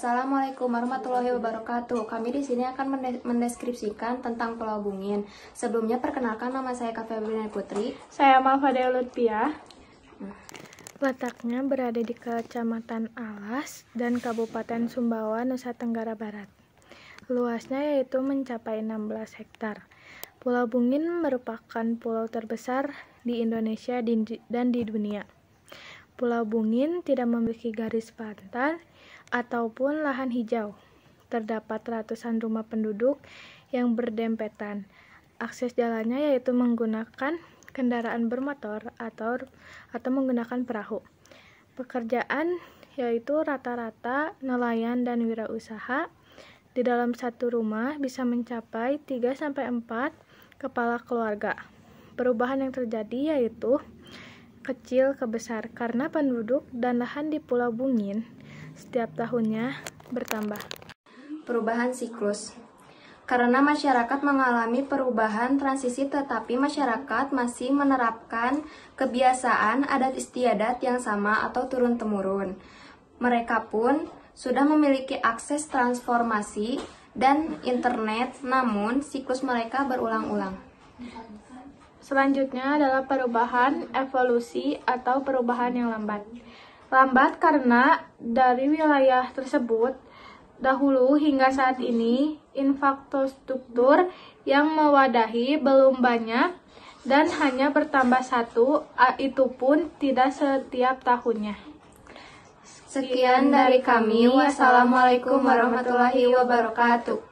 Assalamualaikum warahmatullahi wabarakatuh. Kami di sini akan mendeskripsikan tentang Pulau Bungin. Sebelumnya perkenalkan nama saya Kak Putri. Saya Malfadea Lutfiah. Letaknya berada di Kecamatan Alas dan Kabupaten Sumbawa, Nusa Tenggara Barat. Luasnya yaitu mencapai 16 hektar. Pulau Bungin merupakan pulau terbesar di Indonesia dan di dunia. Pulau Bungin tidak memiliki garis pantai ataupun lahan hijau. Terdapat ratusan rumah penduduk yang berdempetan. Akses jalannya yaitu menggunakan kendaraan bermotor atau atau menggunakan perahu. Pekerjaan yaitu rata-rata nelayan dan wirausaha. Di dalam satu rumah bisa mencapai 3 sampai 4 kepala keluarga. Perubahan yang terjadi yaitu kecil ke besar karena penduduk dan lahan di Pulau Bungin setiap tahunnya bertambah. Perubahan siklus karena masyarakat mengalami perubahan transisi tetapi masyarakat masih menerapkan kebiasaan adat istiadat yang sama atau turun-temurun. Mereka pun sudah memiliki akses transformasi dan internet, namun siklus mereka berulang-ulang. Selanjutnya adalah perubahan evolusi atau perubahan yang lambat. Lambat karena dari wilayah tersebut dahulu hingga saat ini infrastruktur yang mewadahi belum banyak dan hanya bertambah satu, itu pun tidak setiap tahunnya. Sekian dari kami. Wassalamualaikum warahmatullahi wabarakatuh.